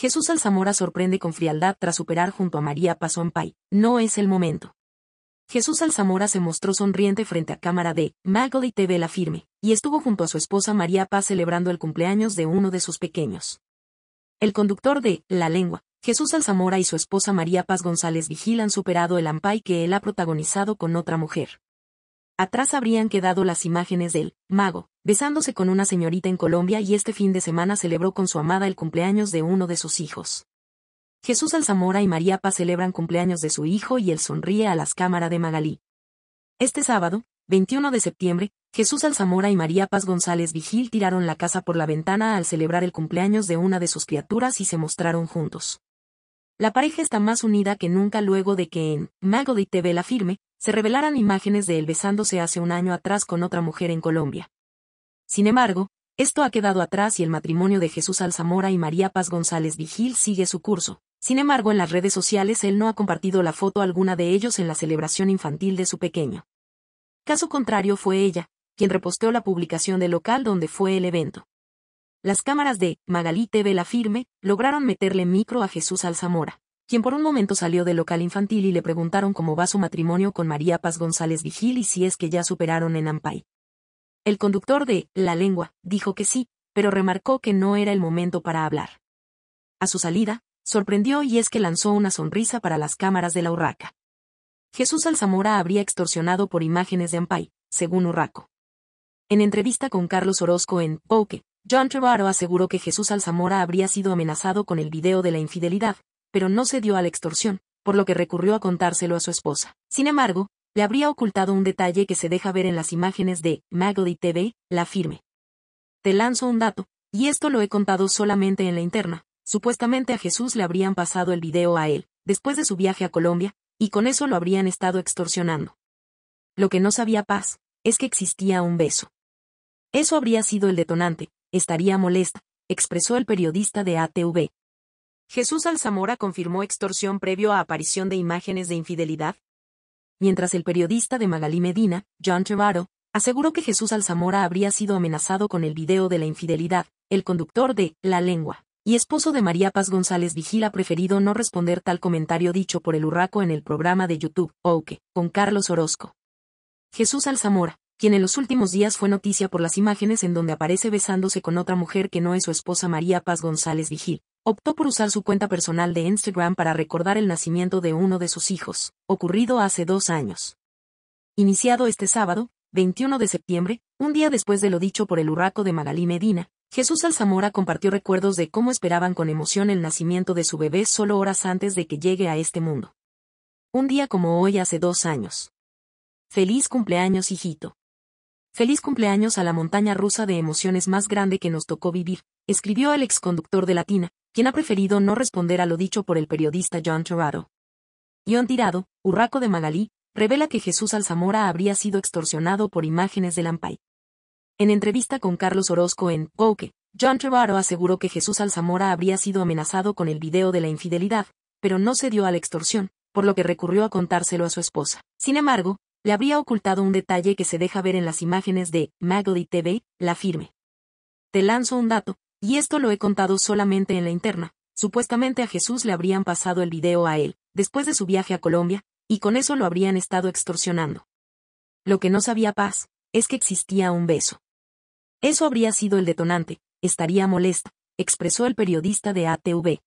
Jesús Alzamora sorprende con frialdad tras superar junto a María Paz un No es el momento. Jesús Alzamora se mostró sonriente frente a cámara de Magali TV La Firme, y estuvo junto a su esposa María Paz celebrando el cumpleaños de uno de sus pequeños. El conductor de La Lengua, Jesús Alzamora y su esposa María Paz González vigilan superado el ampay que él ha protagonizado con otra mujer. Atrás habrían quedado las imágenes del mago, besándose con una señorita en Colombia y este fin de semana celebró con su amada el cumpleaños de uno de sus hijos. Jesús Alzamora y María Paz celebran cumpleaños de su hijo y él sonríe a las cámaras de Magalí. Este sábado, 21 de septiembre, Jesús Alzamora y María Paz González Vigil tiraron la casa por la ventana al celebrar el cumpleaños de una de sus criaturas y se mostraron juntos. La pareja está más unida que nunca luego de que en de TV La Firme se revelaran imágenes de él besándose hace un año atrás con otra mujer en Colombia. Sin embargo, esto ha quedado atrás y el matrimonio de Jesús Alzamora y María Paz González Vigil sigue su curso. Sin embargo, en las redes sociales él no ha compartido la foto alguna de ellos en la celebración infantil de su pequeño. Caso contrario fue ella, quien reposteó la publicación del local donde fue el evento. Las cámaras de Magalí TV La Firme lograron meterle micro a Jesús Alzamora, quien por un momento salió del local infantil y le preguntaron cómo va su matrimonio con María Paz González Vigil y si es que ya superaron en Ampay. El conductor de La Lengua dijo que sí, pero remarcó que no era el momento para hablar. A su salida, sorprendió y es que lanzó una sonrisa para las cámaras de la Urraca. Jesús Alzamora habría extorsionado por imágenes de Ampay, según Urraco. En entrevista con Carlos Orozco en Poke, John Trevaro aseguró que Jesús Alzamora habría sido amenazado con el video de la infidelidad, pero no cedió a la extorsión, por lo que recurrió a contárselo a su esposa. Sin embargo, le habría ocultado un detalle que se deja ver en las imágenes de Magli TV, la firme. Te lanzo un dato, y esto lo he contado solamente en la interna. Supuestamente a Jesús le habrían pasado el video a él, después de su viaje a Colombia, y con eso lo habrían estado extorsionando. Lo que no sabía Paz, es que existía un beso. Eso habría sido el detonante, estaría molesta, expresó el periodista de ATV. Jesús Alzamora confirmó extorsión previo a aparición de imágenes de infidelidad. Mientras el periodista de Magalí Medina, John Chevaro, aseguró que Jesús Alzamora habría sido amenazado con el video de la infidelidad, el conductor de La Lengua y esposo de María Paz González Vigila preferido no responder tal comentario dicho por el Urraco en el programa de YouTube, Ok con Carlos Orozco. Jesús Alzamora, quien en los últimos días fue noticia por las imágenes en donde aparece besándose con otra mujer que no es su esposa María Paz González Vigil, optó por usar su cuenta personal de Instagram para recordar el nacimiento de uno de sus hijos, ocurrido hace dos años. Iniciado este sábado, 21 de septiembre, un día después de lo dicho por el hurraco de Magalí Medina, Jesús Alzamora compartió recuerdos de cómo esperaban con emoción el nacimiento de su bebé solo horas antes de que llegue a este mundo. Un día como hoy hace dos años. Feliz cumpleaños, hijito. Feliz cumpleaños a la montaña rusa de emociones más grande que nos tocó vivir, escribió el exconductor de Latina, quien ha preferido no responder a lo dicho por el periodista John Tirado. John Tirado, urraco de Magalí, revela que Jesús Alzamora habría sido extorsionado por imágenes de Lampay. En entrevista con Carlos Orozco en Poke, John Tirado aseguró que Jesús Alzamora habría sido amenazado con el video de la infidelidad, pero no cedió a la extorsión, por lo que recurrió a contárselo a su esposa. Sin embargo, le habría ocultado un detalle que se deja ver en las imágenes de Magli TV, la firme. Te lanzo un dato, y esto lo he contado solamente en la interna. Supuestamente a Jesús le habrían pasado el video a él, después de su viaje a Colombia, y con eso lo habrían estado extorsionando. Lo que no sabía Paz, es que existía un beso. Eso habría sido el detonante, estaría molesta, expresó el periodista de ATV.